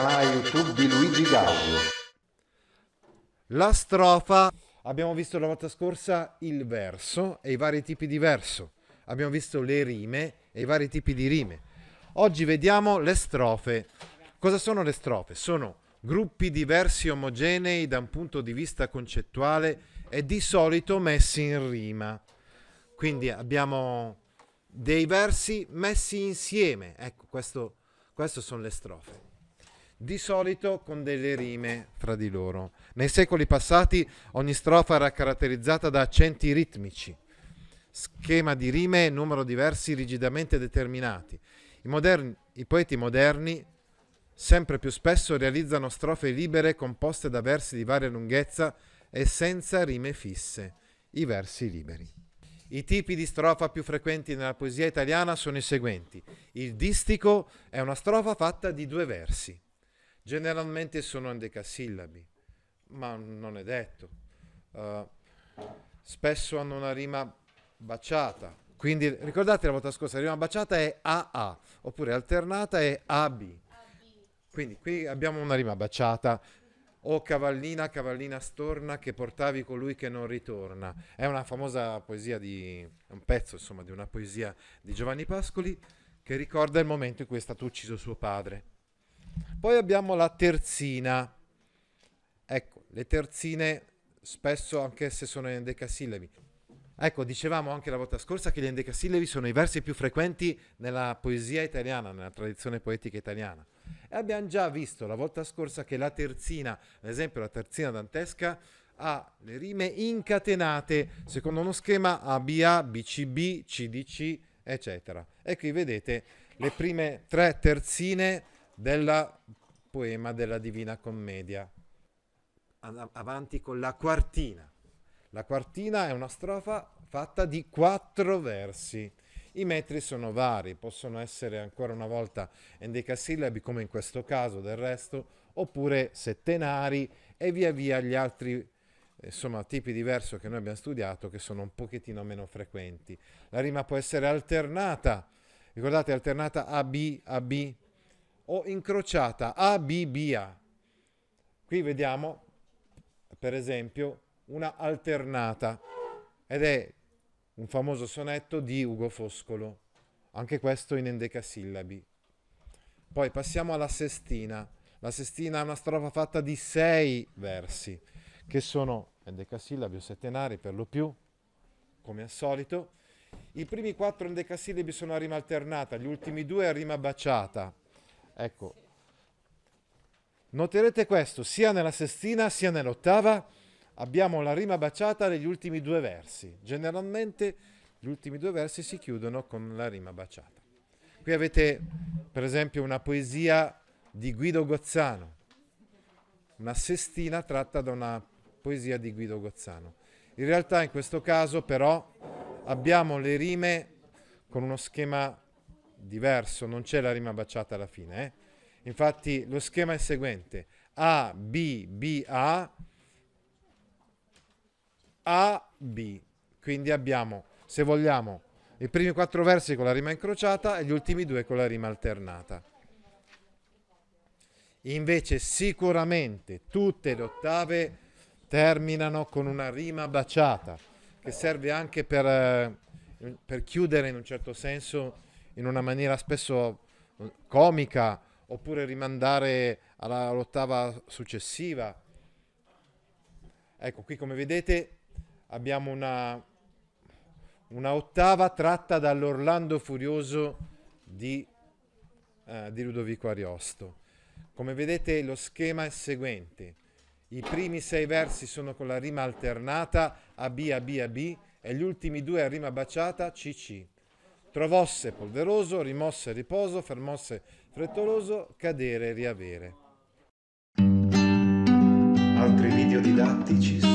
canale YouTube di Luigi Gaudio. La strofa. Abbiamo visto la volta scorsa il verso e i vari tipi di verso. Abbiamo visto le rime e i vari tipi di rime. Oggi vediamo le strofe. Cosa sono le strofe? Sono gruppi di versi omogenei da un punto di vista concettuale e di solito messi in rima. Quindi abbiamo dei versi messi insieme. Ecco, queste sono le strofe di solito con delle rime fra di loro. Nei secoli passati ogni strofa era caratterizzata da accenti ritmici, schema di rime e numero di versi rigidamente determinati. I, moderni, I poeti moderni sempre più spesso realizzano strofe libere composte da versi di varia lunghezza e senza rime fisse, i versi liberi. I tipi di strofa più frequenti nella poesia italiana sono i seguenti. Il distico è una strofa fatta di due versi. Generalmente sono endecasillabi, ma non è detto. Uh, spesso hanno una rima baciata. Quindi ricordate la volta scorsa, la rima baciata è AA, oppure alternata è AB. Quindi qui abbiamo una rima baciata. O cavallina, cavallina storna che portavi colui che non ritorna. È una famosa poesia di un pezzo, insomma, di una poesia di Giovanni Pascoli che ricorda il momento in cui è stato ucciso suo padre. Poi abbiamo la terzina. Ecco, le terzine spesso anche se sono in endecasillabi. Ecco, dicevamo anche la volta scorsa che gli endecasillabi sono i versi più frequenti nella poesia italiana, nella tradizione poetica italiana. E abbiamo già visto la volta scorsa che la terzina, ad esempio la terzina dantesca, ha le rime incatenate secondo uno schema ABA, BCB, CDC, eccetera. E ecco, qui vedete le prime tre terzine della poema della Divina Commedia. avanti con la quartina. La quartina è una strofa fatta di quattro versi. I metri sono vari, possono essere ancora una volta endecasillabi, come in questo caso del resto, oppure settenari e via via gli altri insomma, tipi di verso che noi abbiamo studiato che sono un pochettino meno frequenti. La rima può essere alternata, ricordate alternata A, B, A, B, o incrociata ABBA. Qui vediamo, per esempio, una alternata ed è un famoso sonetto di Ugo Foscolo, anche questo in endecasillabi. Poi passiamo alla sestina. La sestina è una strofa fatta di sei versi, che sono endecasillabi o settenari per lo più, come al solito. I primi quattro endecasillabi sono a rima alternata, gli ultimi due a rima baciata. Ecco. Noterete questo, sia nella sestina sia nell'ottava abbiamo la rima baciata negli ultimi due versi. Generalmente gli ultimi due versi si chiudono con la rima baciata. Qui avete per esempio una poesia di Guido Gozzano, una sestina tratta da una poesia di Guido Gozzano. In realtà in questo caso però abbiamo le rime con uno schema diverso, non c'è la rima baciata alla fine. Eh? Infatti lo schema è il seguente. A, B, B, A, A, B. Quindi abbiamo, se vogliamo, i primi quattro versi con la rima incrociata e gli ultimi due con la rima alternata. Invece sicuramente tutte le ottave terminano con una rima baciata, che serve anche per, eh, per chiudere in un certo senso in una maniera spesso eh, comica oppure rimandare alla all'ottava successiva. Ecco, qui come vedete abbiamo una, una ottava tratta dall'Orlando Furioso di, eh, di Ludovico Ariosto. Come vedete lo schema è seguente. I primi sei versi sono con la rima alternata AB, A, AB e gli ultimi due a rima baciata CC. Trovosse polveroso, rimosse riposo, fermosse frettoloso, cadere riavere. Altri video didattici